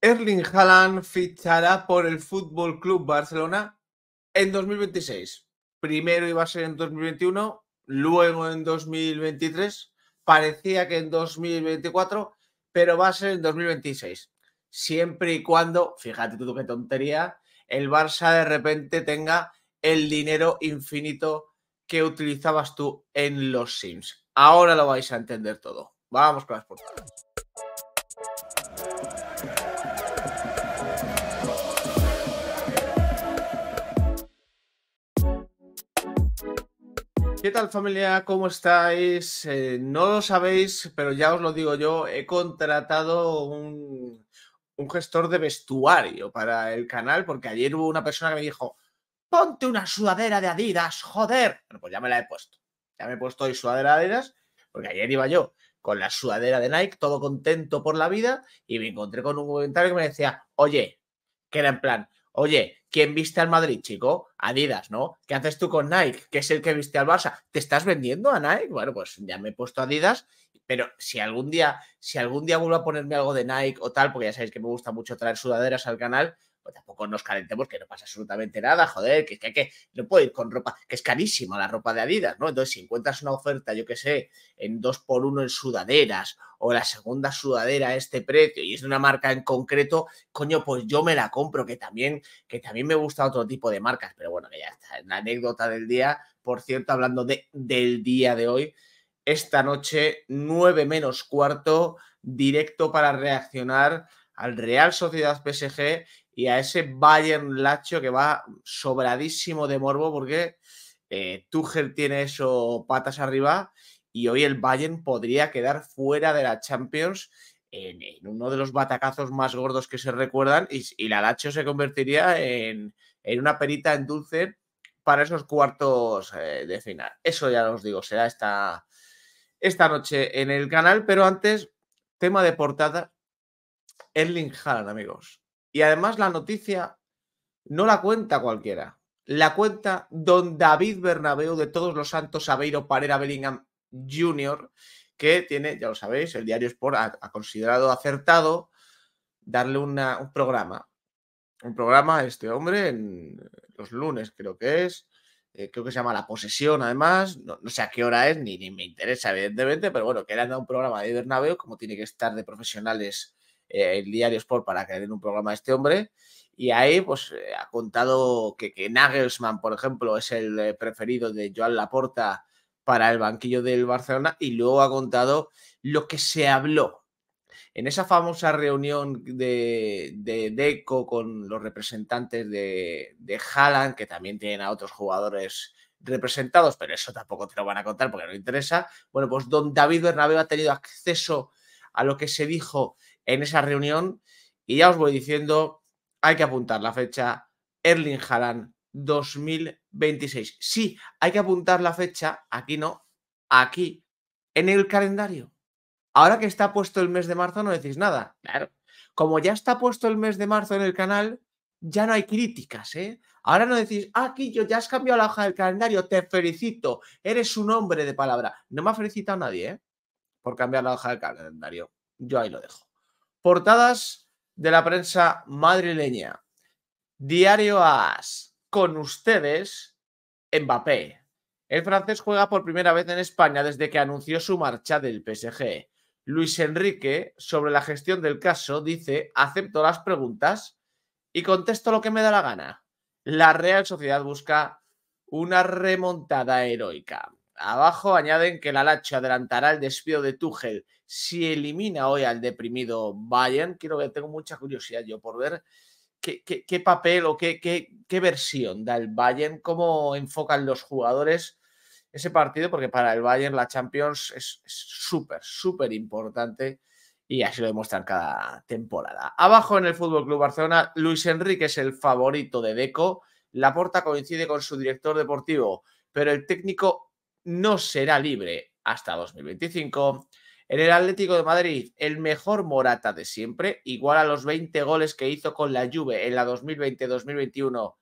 Erling Haaland fichará por el Fútbol Club Barcelona en 2026. Primero iba a ser en 2021, luego en 2023, parecía que en 2024, pero va a ser en 2026. Siempre y cuando, fíjate tú qué tontería, el Barça de repente tenga el dinero infinito que utilizabas tú en los Sims. Ahora lo vais a entender todo. Vamos con las portadas. ¿Qué tal familia? ¿Cómo estáis? Eh, no lo sabéis, pero ya os lo digo yo, he contratado un, un, gestor de vestuario para el canal porque ayer hubo una persona que me dijo, ponte una sudadera de Adidas, joder. Bueno, pues ya me la he puesto. Ya me he puesto hoy sudadera de Adidas porque ayer iba yo con la sudadera de Nike, todo contento por la vida, y me encontré con un comentario que me decía, oye, que era en plan, oye, ¿Quién viste al Madrid, chico? Adidas, ¿no? ¿Qué haces tú con Nike, ¿Qué es el que viste al Barça? ¿Te estás vendiendo a Nike? Bueno, pues ya me he puesto Adidas, pero si algún día, si algún día vuelvo a ponerme algo de Nike o tal, porque ya sabéis que me gusta mucho traer sudaderas al canal, pues tampoco nos calentemos, que no pasa absolutamente nada, joder, que, que, que no puedo ir con ropa, que es carísima la ropa de Adidas, ¿no? Entonces, si encuentras una oferta, yo que sé, en 2x1 en sudaderas o la segunda sudadera a este precio y es de una marca en concreto, coño, pues yo me la compro, que también, que también me gusta otro tipo de marcas, pero bueno, que ya está, la anécdota del día, por cierto, hablando de, del día de hoy, esta noche, 9 menos cuarto, directo para reaccionar al Real Sociedad PSG y a ese Bayern Lacho que va sobradísimo de morbo porque eh, Tuchel tiene eso patas arriba y hoy el Bayern podría quedar fuera de la Champions en, uno de los batacazos más gordos que se recuerdan y, la Lacho se convertiría en, una perita en dulce para esos cuartos eh, de final. Eso ya os digo, será esta, esta noche en el canal, pero antes, tema de portada, Erling Haaland, amigos. Y además la noticia no la cuenta cualquiera. La cuenta don David Bernabeu de Todos los Santos Aveiro Parera Bellingham Jr., que tiene, ya lo sabéis, el diario Sport ha, considerado acertado darle un programa. Un programa a este hombre en los lunes, creo que es. Eh, creo que se llama La Posesión, además. No, sé a qué hora es, ni, me interesa, evidentemente, pero bueno, que le han dado un programa de Bernabeu, como tiene que estar de profesionales eh, el diario Sport para que un programa a este hombre. Y ahí pues eh, ha contado que, Nagelsmann, por ejemplo, es el eh, preferido de Joan Laporta para el banquillo del Barcelona y luego ha contado lo que se habló en esa famosa reunión de, Deco con los representantes de, de Haaland, que también tienen a otros jugadores representados, pero eso tampoco te lo van a contar porque no interesa. Bueno, pues don David Bernabéu ha tenido acceso a lo que se dijo en esa reunión. Y ya os voy diciendo, hay que apuntar la fecha Erling Haaland 2026. Sí, hay que apuntar la fecha, aquí no, aquí, en el calendario. Ahora que está puesto el mes de marzo no decís nada. Claro. Como ya está puesto el mes de marzo en el canal, ya no hay críticas, ¿eh? Ahora no decís, aquí ah, yo ya has cambiado la hoja del calendario, te felicito, eres un hombre de palabra. No me ha felicitado nadie, ¿eh? Por cambiar la hoja del calendario. Yo ahí lo dejo. Portadas de la prensa madrileña. Diario AS. Con ustedes, Mbappé. El francés juega por primera vez en España desde que anunció su marcha del PSG. Luis Enrique, sobre la gestión del caso, dice, acepto las preguntas y contesto lo que me da la gana. La Real Sociedad busca una remontada heroica. Abajo añaden que la Alacho adelantará el despido de Tuchel si elimina hoy al deprimido Bayern. Quiero que tengo mucha curiosidad yo por ver qué, papel o qué, qué, versión da el Bayern, cómo enfocan los jugadores ese partido, porque para el Bayern la Champions es súper, súper importante y así lo demuestran cada temporada. Abajo en el Fútbol Club Barcelona, Luis Enrique es el favorito de Deco. La porta coincide con su director deportivo, pero el técnico no será libre hasta 2025. En el Atlético de Madrid, el mejor Morata de siempre, igual a los 20 goles que hizo con la Juve en la 2020-2021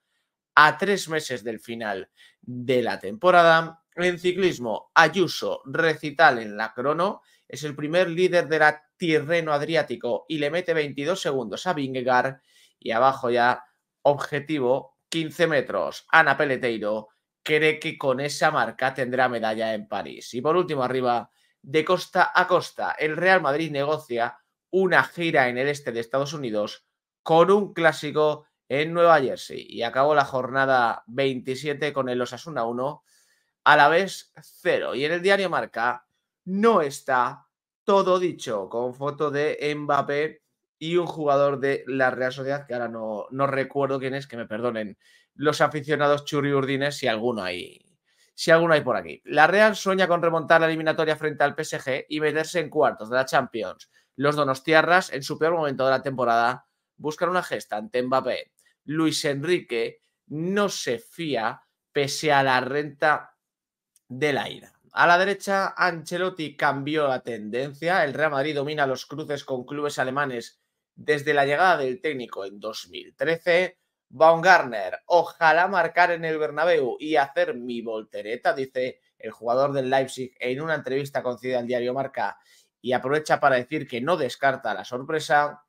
a tres meses del final de la temporada. En ciclismo, Ayuso, recital en la crono, es el primer líder de la Tirreno Adriático y le mete 22 segundos a Vingegaard y abajo ya objetivo 15 metros. Ana Peleteiro cree que con esa marca tendrá medalla en París. Y por último, arriba, de costa a costa, el Real Madrid negocia una gira en el este de Estados Unidos con un clásico en Nueva Jersey. Y acabó la jornada 27 con el Osasuna 1, a la vez 0. Y en el diario Marca no está todo dicho, con foto de Mbappé y un jugador de la Real Sociedad, que ahora no, no recuerdo quién es, que me perdonen los aficionados urdines si alguno hay. Si alguno hay por aquí. La Real sueña con remontar la eliminatoria frente al PSG y meterse en cuartos de la Champions. Los donostiarras, en su peor momento de la temporada, buscan una gesta ante Mbappé. Luis Enrique no se fía pese a la renta de la ira. A la derecha, Ancelotti cambió la tendencia. El Real Madrid domina los cruces con clubes alemanes desde la llegada del técnico en 2013. Baumgartner, ojalá marcar en el Bernabéu y hacer mi voltereta, dice el jugador del Leipzig en una entrevista concedida al diario Marca y aprovecha para decir que no descarta la sorpresa.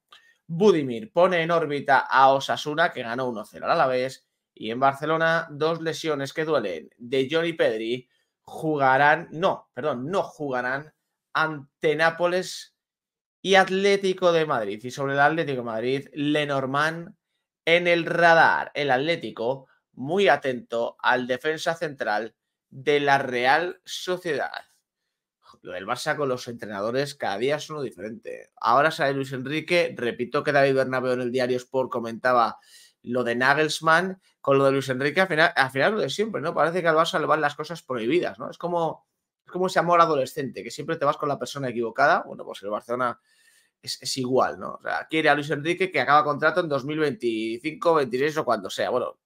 Budimir pone en órbita a Osasuna, que ganó 1-0 a la vez. Y en Barcelona, dos lesiones que duelen de Johnny Pedri jugarán, no, perdón, no jugarán ante Nápoles y Atlético de Madrid. Y sobre el Atlético de Madrid, Lenormand en el radar el Atlético, muy atento al defensa central de la Real Sociedad. Lo del Barça con los entrenadores cada día es uno diferente. Ahora sale Luis Enrique, repito que David Bernabeu en el diario Sport comentaba lo de Nagelsmann con lo de Luis Enrique, al final, al lo de siempre, ¿no? Parece que al Barça le van las cosas prohibidas, ¿no? Es como, es como ese amor adolescente, que siempre te vas con la persona equivocada. Bueno, pues el Barcelona es, igual, ¿no? O sea, quiere a Luis Enrique que acaba contrato en 2025, 26 o cuando sea. Bueno,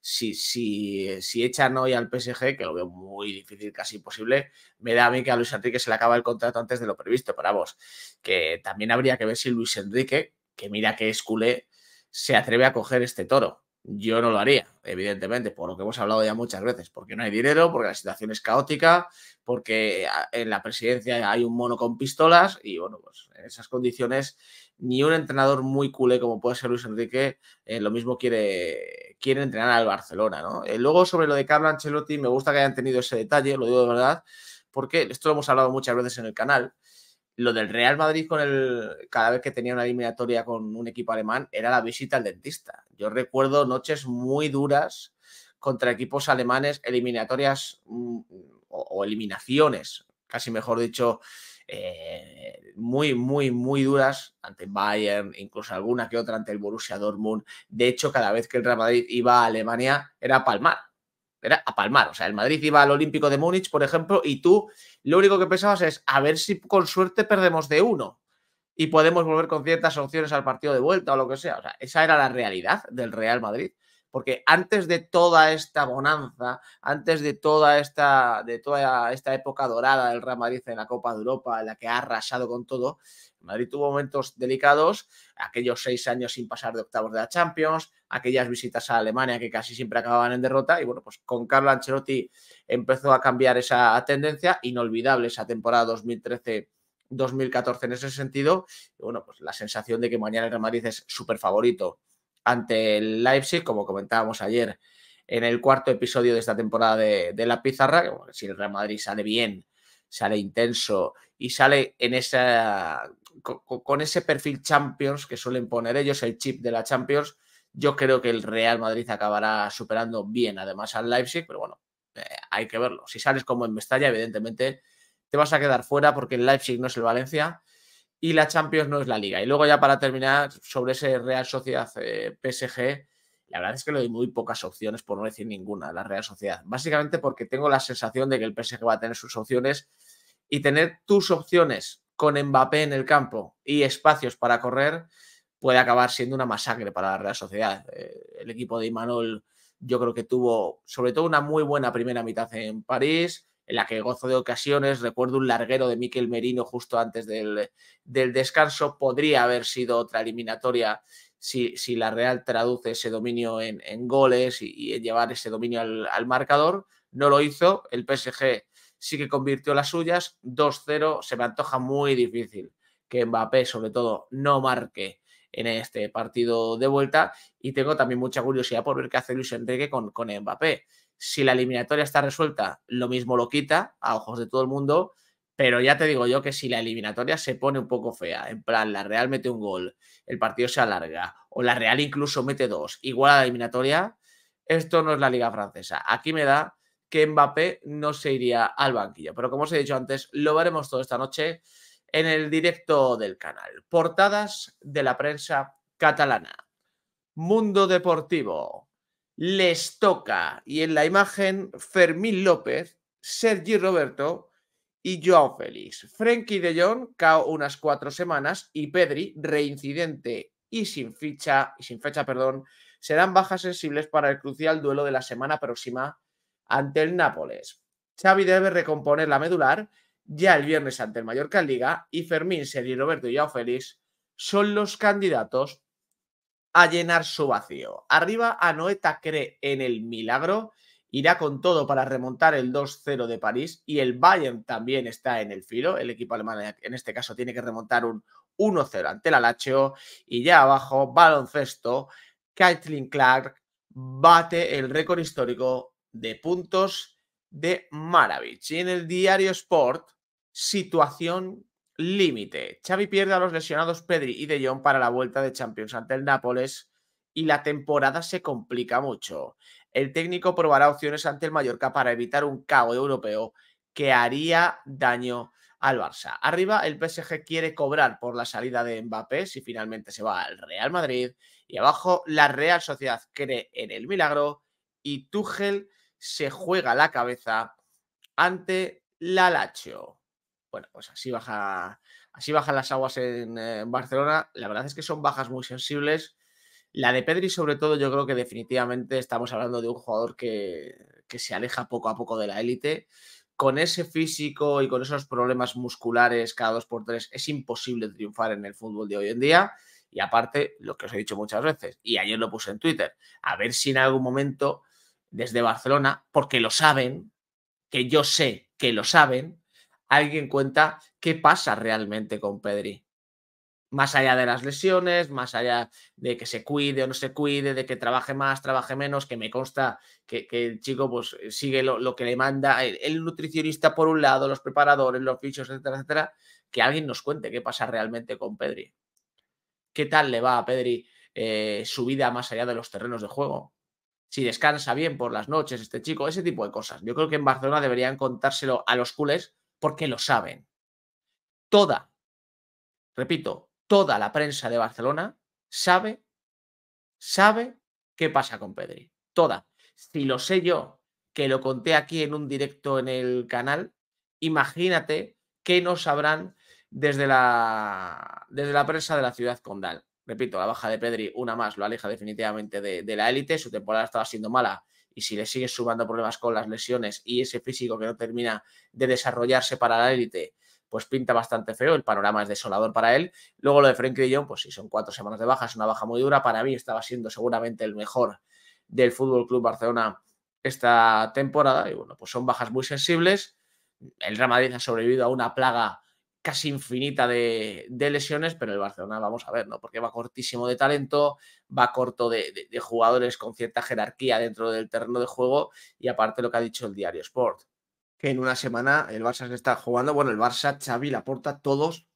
si, si, si echan hoy al PSG, que lo veo muy difícil, casi imposible, me da a mí que a Luis Enrique se le acaba el contrato antes de lo previsto. para vos que también habría que ver si Luis Enrique, que mira que es culé, se atreve a coger este toro yo no lo haría, evidentemente, por lo que hemos hablado ya muchas veces, porque no hay dinero, porque la situación es caótica, porque ah, en la presidencia hay un mono con pistolas y bueno, pues en esas condiciones ni un entrenador muy culé como puede ser Luis Enrique eh, lo mismo quiere, quiere entrenar al Barcelona, ¿no? Eh, luego sobre lo de Carlo Ancelotti, me gusta que hayan tenido ese detalle, lo digo de verdad, porque esto lo hemos hablado muchas veces en el canal, lo del Real Madrid con el cada vez que tenía una eliminatoria con un equipo alemán era la visita al dentista. Yo recuerdo noches muy duras contra equipos alemanes, eliminatorias mm, o, eliminaciones, casi mejor dicho, eh, muy, muy, muy duras ante Bayern, incluso alguna que otra ante el Borussia Dortmund. De hecho, cada vez que el Real Madrid iba a Alemania era palmar era a palmar. O sea, el Madrid iba al Olímpico de Múnich, por ejemplo, y tú lo único que pensabas es a ver si con suerte perdemos de uno y podemos volver con ciertas opciones al partido de vuelta o lo que sea. O sea, esa era la realidad del Real Madrid porque antes de toda esta bonanza, antes de toda esta, de toda esta época dorada del Real Madrid en la Copa de Europa, en la que ha arrasado con todo, Madrid tuvo momentos delicados, aquellos seis años sin pasar de octavos de la Champions, aquellas visitas a Alemania que casi siempre acababan en derrota, y bueno, pues con Carlo Ancelotti empezó a cambiar esa tendencia, inolvidable esa temporada 2013. 2014 en ese sentido, y bueno, pues la sensación de que mañana el Real Madrid es súper favorito ante el Leipzig, como comentábamos ayer en el cuarto episodio de esta temporada de, la pizarra, si el Real Madrid sale bien, sale intenso y sale en esa con, ese perfil Champions que suelen poner ellos, el chip de la Champions, yo creo que el Real Madrid acabará superando bien además al Leipzig, pero bueno, eh, hay que verlo. Si sales como en Mestalla, evidentemente te vas a quedar fuera porque el Leipzig no es el Valencia y la Champions no es la liga. Y luego ya para terminar sobre ese Real Sociedad eh, PSG, la verdad es que le doy muy pocas opciones, por no decir ninguna, a la Real Sociedad. Básicamente porque tengo la sensación de que el PSG va a tener sus opciones y tener tus opciones con Mbappé en el campo y espacios para correr puede acabar siendo una masacre para la Real Sociedad. Eh, el equipo de Imanol yo creo que tuvo sobre todo una muy buena primera mitad en París, en la que gozo de ocasiones. Recuerdo un larguero de Miquel Merino justo antes del, descanso. Podría haber sido otra eliminatoria si, la Real traduce ese dominio en, goles y, en llevar ese dominio al, marcador. No lo hizo. El PSG sí que convirtió las suyas. 2-0 se me antoja muy difícil que Mbappé, sobre todo, no marque en este partido de vuelta. Y tengo también mucha curiosidad por ver qué hace Luis Enrique con, con Mbappé. Si la eliminatoria está resuelta, lo mismo lo quita a ojos de todo el mundo. Pero ya te digo yo que si la eliminatoria se pone un poco fea, en plan, la Real mete un gol, el partido se alarga, o la Real incluso mete dos, igual a la eliminatoria, esto no es la Liga Francesa. Aquí me da que Mbappé no se iría al banquillo. Pero como os he dicho antes, lo veremos todo esta noche en el directo del canal. Portadas de la prensa catalana. Mundo Deportivo les toca. Y en la imagen, Fermín López, Sergi Roberto y Joao Félix. Frenkie de Jong, cao unas cuatro semanas, y Pedri, reincidente y sin ficha, y sin fecha, perdón, serán bajas sensibles para el crucial duelo de la semana próxima ante el Nápoles. Xavi debe recomponer la medular ya el viernes ante el Mallorca en Liga y Fermín, Sergi Roberto y Joao Félix son los candidatos a llenar su vacío. Arriba, Anoeta cree en el milagro, irá con todo para remontar el 2-0 de París y el Bayern también está en el filo. El equipo alemán en este caso tiene que remontar un 1-0 ante el Alacho. y ya abajo, baloncesto, Caitlin Clark bate el récord histórico de puntos de Maravich. Y en el diario Sport, situación límite. Xavi pierde a los lesionados Pedri y De Jong para la vuelta de Champions ante el Nápoles y la temporada se complica mucho. El técnico probará opciones ante el Mallorca para evitar un cago europeo que haría daño al Barça. Arriba, el PSG quiere cobrar por la salida de Mbappé si finalmente se va al Real Madrid. Y abajo, la Real Sociedad cree en el milagro y Tuchel se juega la cabeza ante la Lacho. Bueno, pues así baja, así bajan las aguas eh, en, Barcelona. La verdad es que son bajas muy sensibles. La de Pedri, sobre todo, yo creo que definitivamente estamos hablando de un jugador que, que se aleja poco a poco de la élite. Con ese físico y con esos problemas musculares cada dos por tres, es imposible triunfar en el fútbol de hoy en día. Y aparte, lo que os he dicho muchas veces, y ayer lo puse en Twitter, a ver si en algún momento desde Barcelona, porque lo saben, que yo sé que lo saben, alguien cuenta qué pasa realmente con Pedri. Más allá de las lesiones, más allá de que se cuide o no se cuide, de que trabaje más, trabaje menos, que me consta que, el chico pues, eh, sigue lo, que le manda el, nutricionista por un lado, los preparadores, los fichos, etcétera, etcétera, que alguien nos cuente qué pasa realmente con Pedri. ¿Qué tal le va a Pedri eh, su vida más allá de los terrenos de juego? si descansa bien por las noches este chico, ese tipo de cosas. Yo creo que en Barcelona deberían contárselo a los culés porque lo saben. Toda, repito, toda la prensa de Barcelona sabe, sabe qué pasa con Pedri. Toda. Si lo sé yo, que lo conté aquí en un directo en el canal, imagínate qué no sabrán desde la, desde la prensa de la ciudad condal. Repito, la baja de Pedri, una más, lo aleja definitivamente de, de la élite. Su temporada estaba siendo mala y si le sigues sumando problemas con las lesiones y ese físico que no termina de desarrollarse para la élite, pues pinta bastante feo, el panorama es desolador para él. Luego lo de Frank Jong, pues sí, son cuatro semanas de baja, es una baja muy dura, para mí estaba siendo seguramente el mejor del Fútbol Club Barcelona esta temporada y bueno, pues son bajas muy sensibles. El Real Madrid ha sobrevivido a una plaga casi infinita de, lesiones, pero el Barcelona vamos a ver, ¿no? Porque va cortísimo de talento, va corto de, jugadores con cierta jerarquía dentro del terreno de juego y aparte lo que ha dicho el diario Sport, que en una semana el Barça se está jugando, bueno, el Barça, Xavi, la aporta todos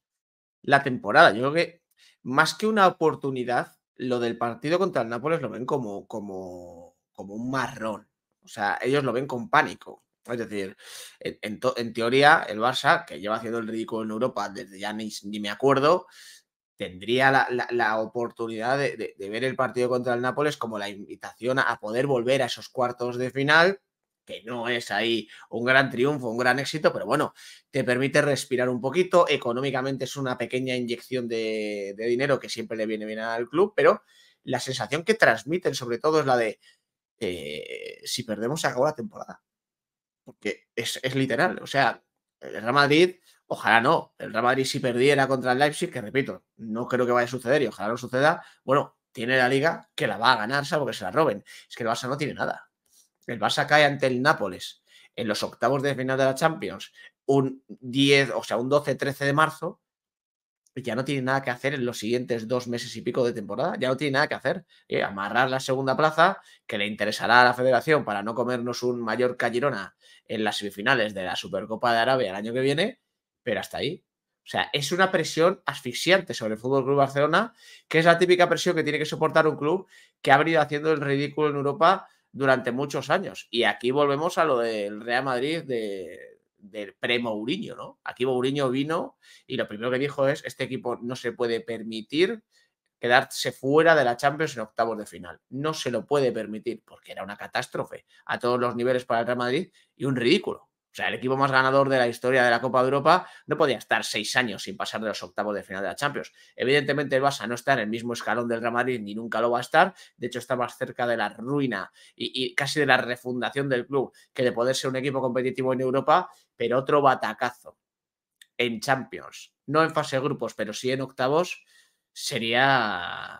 la temporada. Yo creo que más que una oportunidad, lo del partido contra el Nápoles lo ven como, como, como un marrón. O sea, ellos lo ven con pánico. Es decir, en, teoría, el Barça, que lleva haciendo el ridículo en Europa desde ya ni, me acuerdo, tendría la, oportunidad de, ver el partido contra el Nápoles como la invitación a, poder volver a esos cuartos de final, que no es ahí un gran triunfo, un gran éxito, pero bueno, te permite respirar un poquito. Económicamente es una pequeña inyección de, dinero que siempre le viene bien al club, pero la sensación que transmiten sobre todo es la de eh, si perdemos se acabó la temporada que es, es literal. O sea, el Real Madrid, ojalá no. El Real Madrid si perdiera contra el Leipzig, que repito, no creo que vaya a suceder y ojalá no suceda, bueno, tiene la liga que la va a ganar, salvo que se la roben. Es que el Barça no tiene nada. El Barça cae ante el Nápoles en los octavos de final de la Champions un 10, o sea, un 12-13 de marzo, ya no tiene nada que hacer en los siguientes dos meses y pico de temporada, ya no tiene nada que hacer. Eh, amarrar la segunda plaza, que le interesará a la federación para no comernos un mayor callirona en las semifinales de la Supercopa de Arabia el año que viene, pero hasta ahí. O sea, es una presión asfixiante sobre el Fútbol Club Barcelona, que es la típica presión que tiene que soportar un club que ha venido haciendo el ridículo en Europa durante muchos años. Y aquí volvemos a lo del Real Madrid de, del pre Uriño, ¿no? Aquí Mourinho vino y lo primero que dijo es, este equipo no se puede permitir quedarse fuera de la Champions en octavos de final. No se lo puede permitir porque era una catástrofe a todos los niveles para el Real Madrid y un ridículo. O sea, el equipo más ganador de la historia de la Copa de Europa no podía estar seis años sin pasar de los octavos de final de la Champions. Evidentemente, el Barça no está en el mismo escalón del Real Madrid ni nunca lo va a estar. De hecho, está más cerca de la ruina y, y casi de la refundación del club que de poder ser un equipo competitivo en Europa, pero otro batacazo en Champions, no en fase de grupos, pero sí en octavos, sería,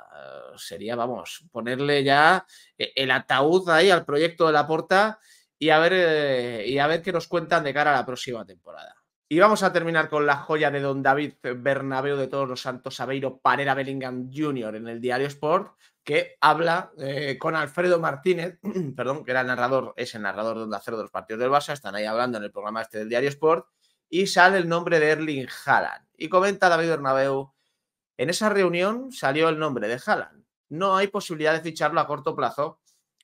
sería, vamos, ponerle ya eh, el ataúd ahí al proyecto de la porta y a ver, eh, y a ver qué nos cuentan de cara a la próxima temporada. Y vamos a terminar con la joya de don David Bernabeu de todos los santos, Aveiro Panera Bellingham Jr. en el diario Sport, que habla eh, con Alfredo Martínez, perdón, que era el narrador, es el narrador de Onda los partidos del Barça, están ahí hablando en el programa este del diario Sport, y sale el nombre de Erling Haaland. Y comenta David Bernabeu, en esa reunión salió el nombre de Haaland. No hay posibilidad de ficharlo a corto plazo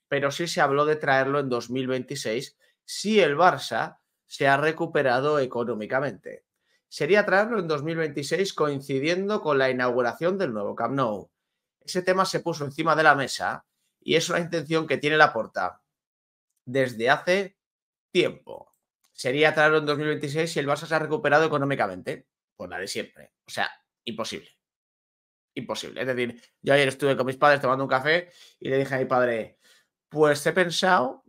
pero sí se habló de traerlo en 2026 si el Barça se ha recuperado económicamente. Sería traerlo en 2026 coincidiendo con la inauguración del nuevo Camp Nou. Ese tema se puso encima de la mesa y es una intención que tiene la porta desde hace tiempo. Sería traerlo en 2026 si el Barça se ha recuperado económicamente. Pues la de siempre. O sea, imposible. Imposible. Es decir, yo ayer estuve con mis padres tomando un café y le dije a mi padre, pues he pensado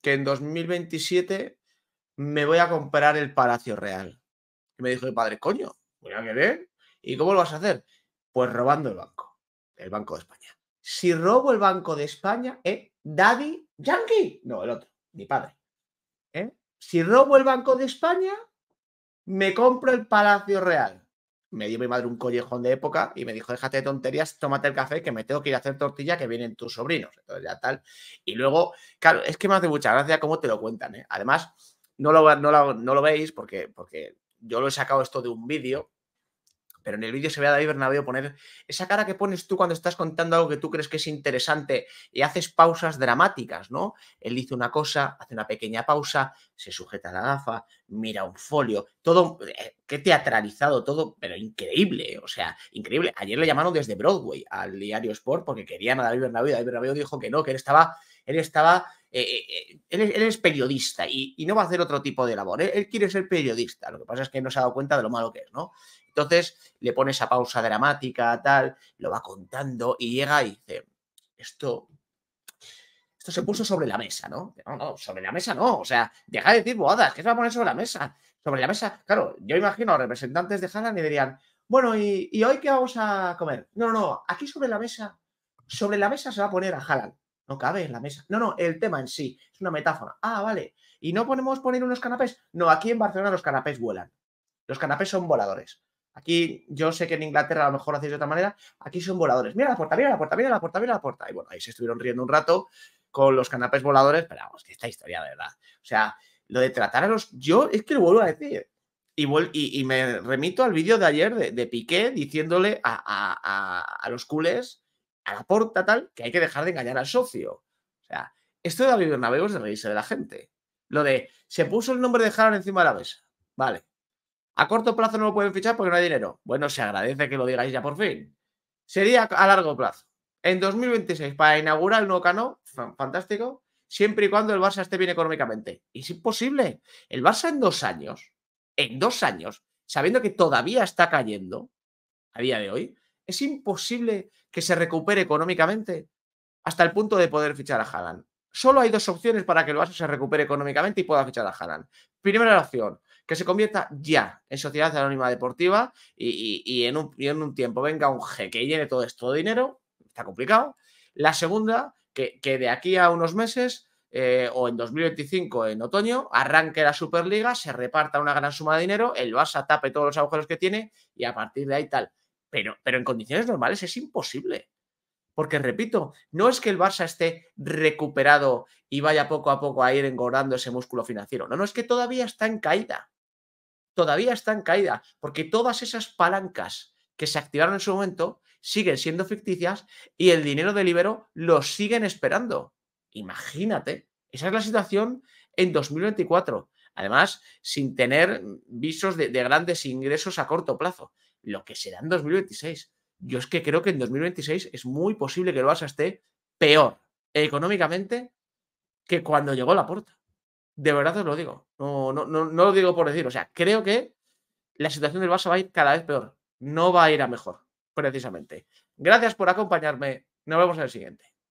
que en 2027 me voy a comprar el Palacio Real. Y me dijo mi padre, coño, voy pues a querer. ¿Y cómo lo vas a hacer? Pues robando el banco, el Banco de España. Si robo el Banco de España, ¿eh? Daddy Yankee. No, el otro, mi padre. ¿Eh? Si robo el Banco de España, me compro el Palacio Real me dio mi madre un collejón de época y me dijo, déjate de tonterías, tómate el café, que me tengo que ir a hacer tortilla, que vienen tus sobrinos. Entonces ya tal. Y luego, claro, es que me hace mucha gracia cómo te lo cuentan. ¿eh? Además, no lo, no, lo, no lo veis porque, porque yo lo he sacado esto de un vídeo pero en el vídeo se ve a David Bernabéu poner esa cara que pones tú cuando estás contando algo que tú crees que es interesante y haces pausas dramáticas, ¿no? Él dice una cosa, hace una pequeña pausa, se sujeta la gafa, mira un folio, todo, eh, qué teatralizado todo, pero increíble, o sea, increíble. Ayer le llamaron desde Broadway al diario Sport porque querían a David Bernabéu, David Bernabéu dijo que no, que él estaba, él estaba eh, eh, él, es, periodista y, no va a hacer otro tipo de labor. él, quiere ser periodista. Lo que pasa es que no se ha dado cuenta de lo malo que es, ¿no? Entonces le pone esa pausa dramática, tal, lo va contando y llega y dice, esto, esto se puso sobre la mesa, ¿no? No, no, sobre la mesa no, o sea, deja de decir bodas, ¿qué se va a poner sobre la mesa? Sobre la mesa, claro, yo imagino a representantes de Haaland y dirían, bueno, ¿y, hoy qué vamos a comer? No, no, aquí sobre la mesa, sobre la mesa se va a poner a Halal No cabe en la mesa. No, no, el tema en sí. Es una metáfora. Ah, vale. ¿Y no podemos poner unos canapés? No, aquí en Barcelona los canapés vuelan. Los canapés son voladores. Aquí yo sé que en Inglaterra a lo mejor lo hacéis de otra manera. Aquí son voladores. Mira la puerta, mira la puerta, mira la puerta, mira la puerta. Y bueno, ahí se estuvieron riendo un rato con los canapés voladores, pero vamos, que esta historia de verdad. O sea, lo de tratar a los... Yo es que lo vuelvo a decir. Y, y me remito al vídeo de ayer de, Piqué diciéndole a, los culés, a la puerta tal, que hay que dejar de engañar al socio. O sea, esto de David Bernabéu es de reírse de la gente. Lo de, se puso el nombre de Jaron encima de la mesa. Vale, a corto plazo no lo pueden fichar porque no hay dinero. Bueno, se agradece que lo digáis ya por fin. Sería a largo plazo. En 2026, para inaugurar el nuevo cano, fantástico, siempre y cuando el Barça esté bien económicamente. es imposible. El Barça en dos años, en dos años, sabiendo que todavía está cayendo a día de hoy, es imposible que se recupere económicamente hasta el punto de poder fichar a Haaland. Solo hay dos opciones para que el Barça se recupere económicamente y pueda fichar a Haaland. Primera opción, que se convierta ya en sociedad anónima deportiva y, en, un, en, un, tiempo venga un jeque que llene todo esto de dinero, está complicado. La segunda, que, que de aquí a unos meses eh, o en 2025, en otoño, arranque la Superliga, se reparta una gran suma de dinero, el Barça tape todos los agujeros que tiene y a partir de ahí tal. Pero, pero en condiciones normales es imposible. Porque, repito, no es que el Barça esté recuperado y vaya poco a poco a ir engordando ese músculo financiero. No, no, es que todavía está en caída todavía está en caída, porque todas esas palancas que se activaron en su momento siguen siendo ficticias y el dinero del libero lo siguen esperando. Imagínate, esa es la situación en 2024. Además, sin tener visos de, grandes ingresos a corto plazo, lo que será en 2026. Yo es que creo que en 2026 es muy posible que el Barça esté peor económicamente que cuando llegó la puerta. De verdad os lo digo. No, no, no, lo digo por decir. O sea, creo que la situación del Barça va a ir cada vez peor. No va a ir a mejor, precisamente. Gracias por acompañarme. Nos vemos en el siguiente.